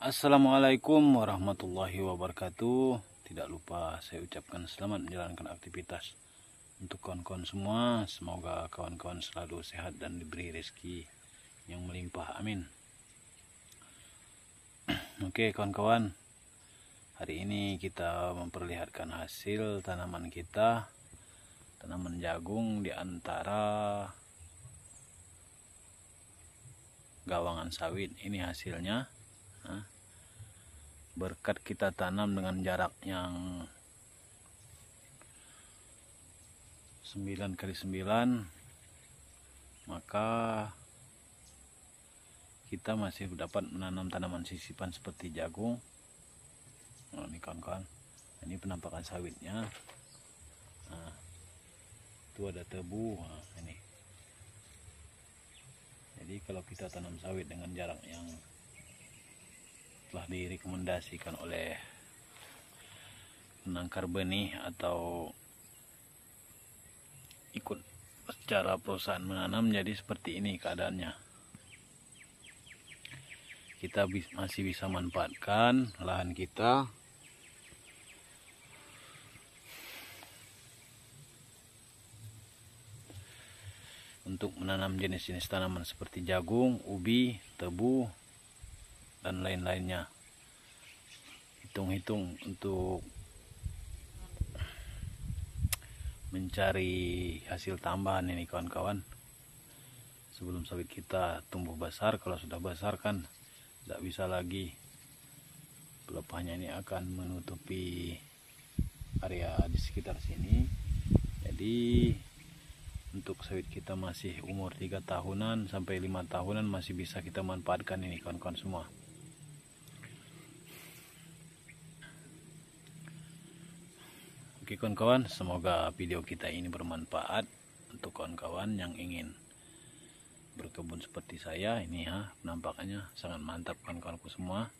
Assalamualaikum warahmatullahi wabarakatuh. Tidak lupa saya ucapkan selamat menjalankan aktivitas untuk kawan-kawan semua. Semoga kawan-kawan selalu sehat dan diberi rezeki yang melimpah. Amin. Oke, kawan-kawan. Hari ini kita memperlihatkan hasil tanaman kita. Tanaman jagung di antara gawangan sawit. Ini hasilnya berkat kita tanam dengan jarak yang 9 kali 9 maka kita masih dapat menanam tanaman sisipan seperti jagung nah, ini kawan-kawan ini penampakan sawitnya nah, itu ada tebu nah, ini jadi kalau kita tanam sawit dengan jarak yang telah direkomendasikan oleh menangkar benih atau ikut secara perusahaan menanam jadi seperti ini keadaannya kita masih bisa manfaatkan lahan kita untuk menanam jenis-jenis tanaman seperti jagung, ubi, tebu, dan lain-lainnya hitung-hitung untuk mencari hasil tambahan ini kawan-kawan sebelum sawit kita tumbuh besar kalau sudah besar kan tidak bisa lagi pelepahnya ini akan menutupi area di sekitar sini jadi untuk sawit kita masih umur 3 tahunan sampai 5 tahunan masih bisa kita manfaatkan ini kawan-kawan semua Oke kawan-kawan, semoga video kita ini bermanfaat untuk kawan-kawan yang ingin berkebun seperti saya. Ini ya, nampaknya sangat mantap kawan-kawanku semua.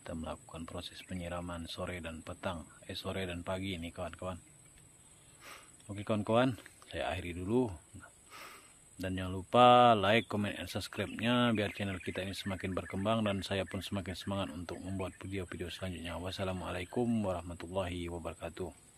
Kita melakukan proses penyiraman sore dan petang, eh sore dan pagi ini kawan-kawan. Oke kawan-kawan, saya akhiri dulu dan jangan lupa like, comment, and subscribe-nya biar channel kita ini semakin berkembang dan saya pun semakin semangat untuk membuat video-video selanjutnya. Wassalamualaikum warahmatullahi wabarakatuh.